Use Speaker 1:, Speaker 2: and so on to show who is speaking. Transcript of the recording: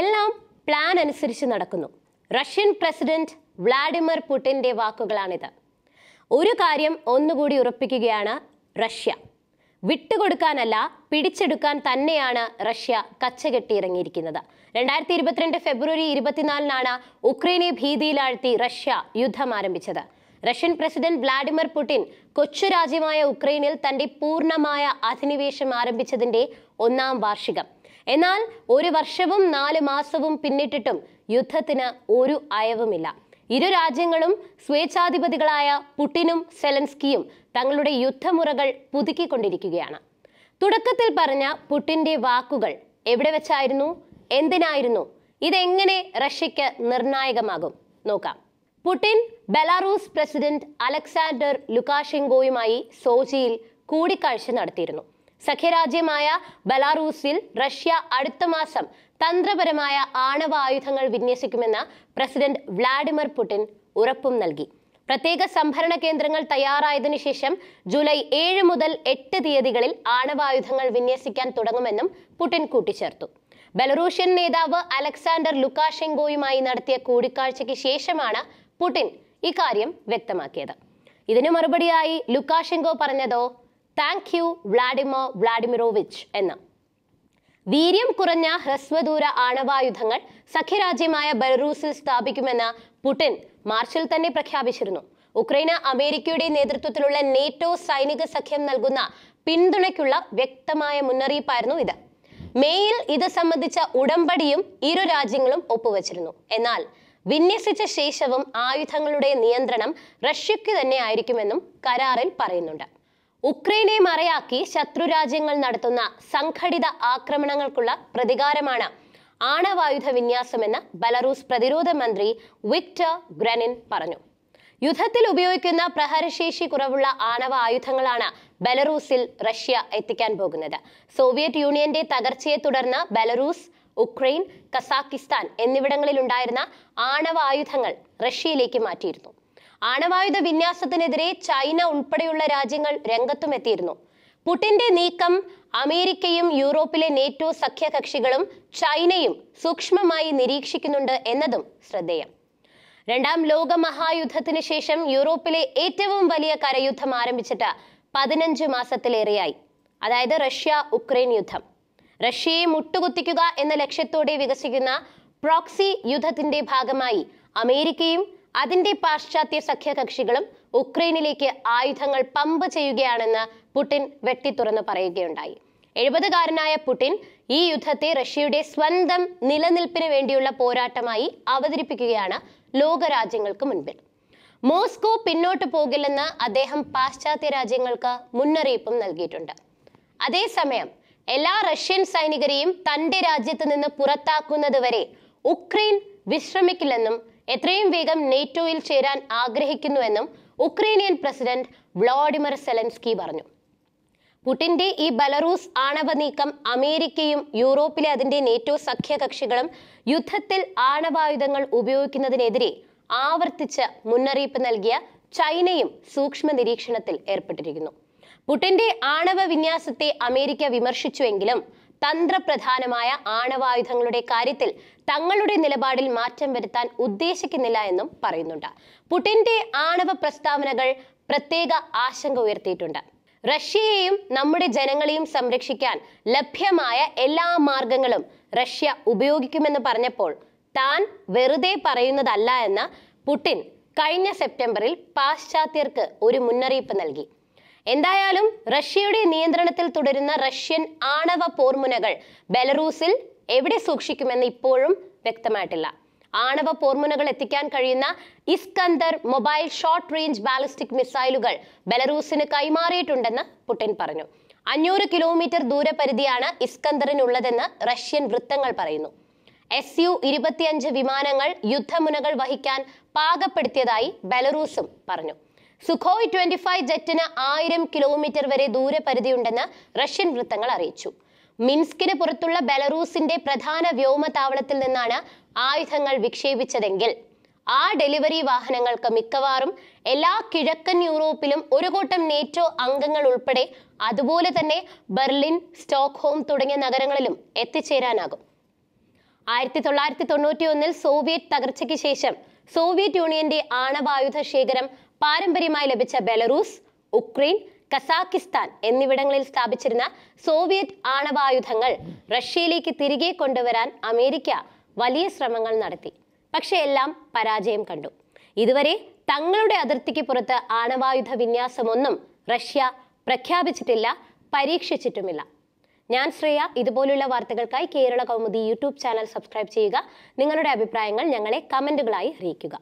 Speaker 1: എല്ലാം പ്ലാൻ അനുസരിച്ച് നടക്കുന്നു റഷ്യൻ പ്രസിഡന്റ് വ്ളാഡിമിർ പുടിൻ്റെ വാക്കുകളാണിത് ഒരു കാര്യം ഒന്നുകൂടി ഉറപ്പിക്കുകയാണ് റഷ്യ വിട്ടുകൊടുക്കാനല്ല പിടിച്ചെടുക്കാൻ തന്നെയാണ് റഷ്യ കച്ചകെട്ടിയിറങ്ങിയിരിക്കുന്നത് രണ്ടായിരത്തി ഇരുപത്തിരണ്ട് ഫെബ്രുവരി ഇരുപത്തിനാലിനാണ് ഉക്രൈനെ ഭീതിയിലാഴ്ത്തി റഷ്യ യുദ്ധം ആരംഭിച്ചത് റഷ്യൻ പ്രസിഡന്റ് വ്ളാഡിമിർ പുടിൻ കൊച്ചു രാജ്യമായ ഉക്രൈനിൽ തന്റെ പൂർണ്ണമായ അധിനിവേശം ആരംഭിച്ചതിന്റെ ഒന്നാം വാർഷികം എന്നാൽ ഒരു വർഷവും നാല് മാസവും പിന്നിട്ടിട്ടും യുദ്ധത്തിന് ഒരു അയവുമില്ല ഇരു രാജ്യങ്ങളും സ്വേച്ഛാധിപതികളായ പുട്ടിനും സെലൻസ്കിയും തങ്ങളുടെ യുദ്ധമുറകൾ പുതുക്കിക്കൊണ്ടിരിക്കുകയാണ് തുടക്കത്തിൽ പറഞ്ഞ പുട്ടിന്റെ വാക്കുകൾ എവിടെ വെച്ചായിരുന്നു എന്തിനായിരുന്നു ഇതെങ്ങനെ റഷ്യയ്ക്ക് നിർണായകമാകും നോക്കാം പുടിൻ ബെലാറൂസ് പ്രസിഡന്റ് അലക്സാണ്ടർ ലുക്കാഷെങ്കോയുമായി സോജിയിൽ കൂടിക്കാഴ്ച നടത്തിയിരുന്നു സഖ്യരാജ്യമായ ബലാറൂസിൽ റഷ്യ അടുത്ത മാസം തന്ത്രപരമായ ആണവായുധങ്ങൾ വിന്യസിക്കുമെന്ന് പ്രസിഡന്റ് വ്ളാഡിമിർ പുടിൻ ഉറപ്പും നൽകി പ്രത്യേക സംഭരണ കേന്ദ്രങ്ങൾ തയ്യാറായതിനു ശേഷം ജൂലൈ ഏഴ് മുതൽ എട്ട് തീയതികളിൽ ആണവായുധങ്ങൾ വിന്യസിക്കാൻ തുടങ്ങുമെന്നും പുടിൻ കൂട്ടിച്ചേർത്തു ബലറൂഷ്യൻ നേതാവ് അലക്സാണ്ടർ ലുക്കാഷെങ്കോയുമായി നടത്തിയ കൂടിക്കാഴ്ചയ്ക്ക് ശേഷമാണ് പുടിൻ ഇക്കാര്യം വ്യക്തമാക്കിയത് ഇതിനു മറുപടിയായി ലുക്കാഷെങ്കോ പറഞ്ഞതോ താങ്ക് യു വ്ളാഡിമർ വ്ളാഡിമിറോവിച്ച് എന്ന് വീര്യം കുറഞ്ഞ ഹ്രസ്വദൂര ആണവായുധങ്ങൾ സഖ്യരാജ്യമായ ബെലറൂസിൽ സ്ഥാപിക്കുമെന്ന് പുടിൻ മാർച്ചിൽ തന്നെ പ്രഖ്യാപിച്ചിരുന്നു ഉക്രൈന അമേരിക്കയുടെ നേതൃത്വത്തിലുള്ള നേറ്റോ സൈനിക സഖ്യം നൽകുന്ന പിന്തുണയ്ക്കുള്ള വ്യക്തമായ മുന്നറിയിപ്പായിരുന്നു ഇത് മേയിൽ ഇത് സംബന്ധിച്ച ഉടമ്പടിയും ഇരു രാജ്യങ്ങളും ഒപ്പുവച്ചിരുന്നു എന്നാൽ വിന്യസിച്ച ശേഷവും ആയുധങ്ങളുടെ നിയന്ത്രണം റഷ്യയ്ക്ക് തന്നെ ആയിരിക്കുമെന്നും കരാറിൽ പറയുന്നുണ്ട് ഉക്രൈനെ മറയാക്കി ശത്രുരാജ്യങ്ങൾ നടത്തുന്ന സംഘടിത ആക്രമണങ്ങൾക്കുള്ള പ്രതികാരമാണ് ആണവായുധ വിന്യാസമെന്ന് ബലറൂസ് പ്രതിരോധ മന്ത്രി വിക്ടർ ഗ്രനിൻ പറഞ്ഞു യുദ്ധത്തിൽ ഉപയോഗിക്കുന്ന പ്രഹരശേഷി കുറവുള്ള ആണവ ആയുധങ്ങളാണ് ബലറൂസിൽ റഷ്യ എത്തിക്കാൻ പോകുന്നത് സോവിയറ്റ് യൂണിയന്റെ തകർച്ചയെ തുടർന്ന് ബലറൂസ് ഉക്രൈൻ കസാക്കിസ്ഥാൻ എന്നിവിടങ്ങളിൽ ഉണ്ടായിരുന്ന ആണവ ആയുധങ്ങൾ റഷ്യയിലേക്ക് മാറ്റിയിരുന്നു ആണവായുധ വിന്യാസത്തിനെതിരെ ചൈന ഉൾപ്പെടെയുള്ള രാജ്യങ്ങൾ രംഗത്തും എത്തിയിരുന്നു പുടിന്റെ നീക്കം അമേരിക്കയും യൂറോപ്പിലെ നേറ്റോ സഖ്യകക്ഷികളും ചൈനയും സൂക്ഷ്മമായി നിരീക്ഷിക്കുന്നുണ്ട് എന്നതും ശ്രദ്ധേയം രണ്ടാം ലോക മഹായുദ്ധത്തിന് ശേഷം യൂറോപ്പിലെ ഏറ്റവും വലിയ കരയുദ്ധം ആരംഭിച്ചിട്ട് പതിനഞ്ച് മാസത്തിലേറെയായി അതായത് റഷ്യ ഉക്രൈൻ യുദ്ധം റഷ്യയെ മുട്ടുകുത്തിക്കുക എന്ന ലക്ഷ്യത്തോടെ വികസിക്കുന്ന പ്രോക്സി യുദ്ധത്തിന്റെ ഭാഗമായി അമേരിക്കയും അതിന്റെ പാശ്ചാത്യ സഖ്യകക്ഷികളും ഉക്രൈനിലേക്ക് ആയുധങ്ങൾ പമ്പ് ചെയ്യുകയാണെന്ന് പുടിൻ വെട്ടിത്തുറന്ന് പറയുകയുണ്ടായി എഴുപതുകാരനായ പുടിൻ ഈ യുദ്ധത്തെ റഷ്യയുടെ സ്വന്തം നിലനിൽപ്പിന് വേണ്ടിയുള്ള പോരാട്ടമായി അവതരിപ്പിക്കുകയാണ് ലോകരാജ്യങ്ങൾക്ക് മുൻപിൽ മോസ്കോ പിന്നോട്ട് പോകില്ലെന്ന് അദ്ദേഹം പാശ്ചാത്യ രാജ്യങ്ങൾക്ക് മുന്നറിയിപ്പും നൽകിയിട്ടുണ്ട് അതേസമയം എല്ലാ റഷ്യൻ സൈനികരെയും തന്റെ രാജ്യത്ത് നിന്ന് വരെ ഉക്രൈൻ വിശ്രമിക്കില്ലെന്നും എത്രയും വേഗം നേറ്റോയിൽ ചേരാൻ ആഗ്രഹിക്കുന്നുവെന്നും ഉക്രൈനിയൻ പ്രസിഡന്റ് വ്ളാഡിമർ സെലൻസ്കി പറഞ്ഞു പുടിന്റെ ഈ ബലറൂസ് ആണവ നീക്കം അമേരിക്കയും യൂറോപ്പിലെ അതിന്റെ നേറ്റോ സഖ്യകക്ഷികളും യുദ്ധത്തിൽ ആണവായുധങ്ങൾ ഉപയോഗിക്കുന്നതിനെതിരെ ആവർത്തിച്ച് മുന്നറിയിപ്പ് നൽകിയ ചൈനയും സൂക്ഷ്മ നിരീക്ഷണത്തിൽ ഏർപ്പെട്ടിരിക്കുന്നു പുടിന്റെ ആണവ വിന്യാസത്തെ അമേരിക്ക വിമർശിച്ചുവെങ്കിലും തന്ത്രപ്രധാനമായ ആണവായുധങ്ങളുടെ കാര്യത്തിൽ തങ്ങളുടെ നിലപാടിൽ മാറ്റം വരുത്താൻ ഉദ്ദേശിക്കുന്നില്ല എന്നും പറയുന്നുണ്ട് പുടിന്റെ ആണവ പ്രസ്താവനകൾ പ്രത്യേക ആശങ്ക ഉയർത്തിയിട്ടുണ്ട് റഷ്യയെയും നമ്മുടെ ജനങ്ങളെയും സംരക്ഷിക്കാൻ ലഭ്യമായ എല്ലാ മാർഗങ്ങളും റഷ്യ ഉപയോഗിക്കുമെന്ന് പറഞ്ഞപ്പോൾ താൻ വെറുതെ പറയുന്നതല്ല എന്ന് പുടിൻ കഴിഞ്ഞ സെപ്റ്റംബറിൽ പാശ്ചാത്യർക്ക് ഒരു മുന്നറിയിപ്പ് നൽകി എന്തായാലും റഷ്യയുടെ നിയന്ത്രണത്തിൽ തുടരുന്ന റഷ്യൻ ആണവ പോർമുനകൾ ബെലറൂസിൽ എവിടെ സൂക്ഷിക്കുമെന്ന് ഇപ്പോഴും വ്യക്തമായിട്ടില്ല ആണവ പോർമുനകൾ എത്തിക്കാൻ കഴിയുന്ന Iskander mobile short range ballistic മിസൈലുകൾ ബെലറൂസിന് കൈമാറിയിട്ടുണ്ടെന്ന് പുടിൻ പറഞ്ഞു അഞ്ഞൂറ് കിലോമീറ്റർ ദൂരപരിധിയാണ് ഇസ്കന്ദറിനുള്ളതെന്ന് റഷ്യൻ വൃത്തങ്ങൾ പറയുന്നു എസ് യു ഇരുപത്തിയഞ്ച് വിമാനങ്ങൾ യുദ്ധമുനകൾ വഹിക്കാൻ പാകപ്പെടുത്തിയതായി ബെലറൂസും പറഞ്ഞു സുഖോയ് ട്വന്റി ഫൈവ് ജെറ്റിന് ആയിരം കിലോമീറ്റർ വരെ ദൂരപരിധിയുണ്ടെന്ന് റഷ്യൻ വൃത്തങ്ങൾ അറിയിച്ചു മിൻസ്കിന് പുറത്തുള്ള ബെലറൂസിന്റെ പ്രധാന വ്യോമതാവളത്തിൽ നിന്നാണ് ആയുധങ്ങൾ വിക്ഷേപിച്ചതെങ്കിൽ ആ ഡെലിവറി വാഹനങ്ങൾക്ക് മിക്കവാറും എല്ലാ കിഴക്കൻ യൂറോപ്പിലും ഒരു കൂട്ടം നേറ്റോ അംഗങ്ങൾ ഉൾപ്പെടെ അതുപോലെ തന്നെ ബെർലിൻ സ്റ്റോക്ക്ഹോം തുടങ്ങിയ നഗരങ്ങളിലും എത്തിച്ചേരാനാകും ആയിരത്തി തൊള്ളായിരത്തി തൊണ്ണൂറ്റി ഒന്നിൽ സോവിയറ്റ് തകർച്ചയ്ക്ക് ശേഷം സോവിയറ്റ് യൂണിയന്റെ ആണവായുധ ശേഖരം പാരമ്പര്യമായി ലഭിച്ച ബെലറൂസ് ഉക്രൈൻ കസാക്കിസ്ഥാൻ എന്നിവിടങ്ങളിൽ സ്ഥാപിച്ചിരുന്ന സോവിയറ്റ് ആണവായുധങ്ങൾ റഷ്യയിലേക്ക് തിരികെ കൊണ്ടുവരാൻ അമേരിക്ക വലിയ ശ്രമങ്ങൾ നടത്തി പക്ഷേ എല്ലാം പരാജയം കണ്ടു ഇതുവരെ തങ്ങളുടെ അതിർത്തിക്ക് പുറത്ത് ആണവായുധ വിന്യാസമൊന്നും റഷ്യ പ്രഖ്യാപിച്ചിട്ടില്ല പരീക്ഷിച്ചിട്ടുമില്ല ഞാൻ ശ്രേയ ഇതുപോലുള്ള വാർത്തകൾക്കായി Kerala Kaumudi YouTube channel subscribe ചെയ്യുക നിങ്ങളുടെ അഭിപ്രായങ്ങൾ ഞങ്ങളെ കമൻറ്റുകളായി അറിയിക്കുക